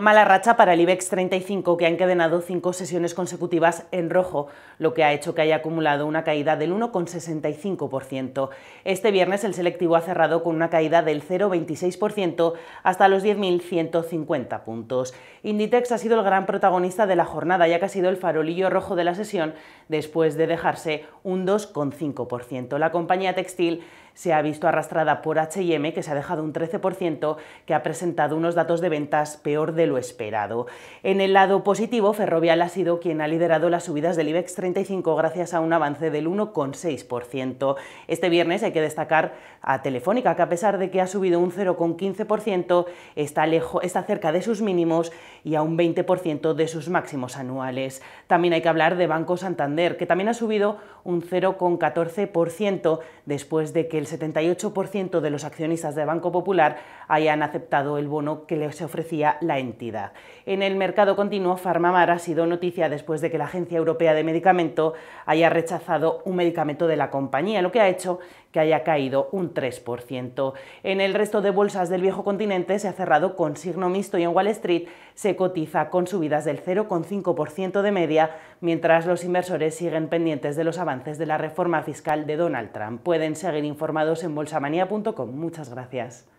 Mala racha para el IBEX 35, que ha encadenado cinco sesiones consecutivas en rojo, lo que ha hecho que haya acumulado una caída del 1,65%. Este viernes el selectivo ha cerrado con una caída del 0,26% hasta los 10.150 puntos. Inditex ha sido el gran protagonista de la jornada, ya que ha sido el farolillo rojo de la sesión después de dejarse un 2,5%. La compañía textil se ha visto arrastrada por HM, que se ha dejado un 13%, que ha presentado unos datos de ventas peor de lo esperado. En el lado positivo, Ferrovial ha sido quien ha liderado las subidas del IBEX 35 gracias a un avance del 1,6%. Este viernes hay que destacar a Telefónica, que a pesar de que ha subido un 0,15%, está, está cerca de sus mínimos y a un 20% de sus máximos anuales. También hay que hablar de Banco Santander, que también ha subido un 0,14% después de que el 78% de los accionistas de Banco Popular hayan aceptado el bono que les ofrecía la entidad. En el mercado continuo, Farmamar ha sido noticia después de que la Agencia Europea de Medicamento haya rechazado un medicamento de la compañía, lo que ha hecho que haya caído un 3%. En el resto de bolsas del viejo continente se ha cerrado con signo mixto y en Wall Street se cotiza con subidas del 0,5% de media, mientras los inversores siguen pendientes de los avances de la reforma fiscal de Donald Trump. Pueden seguir informados en bolsamanía.com Muchas gracias.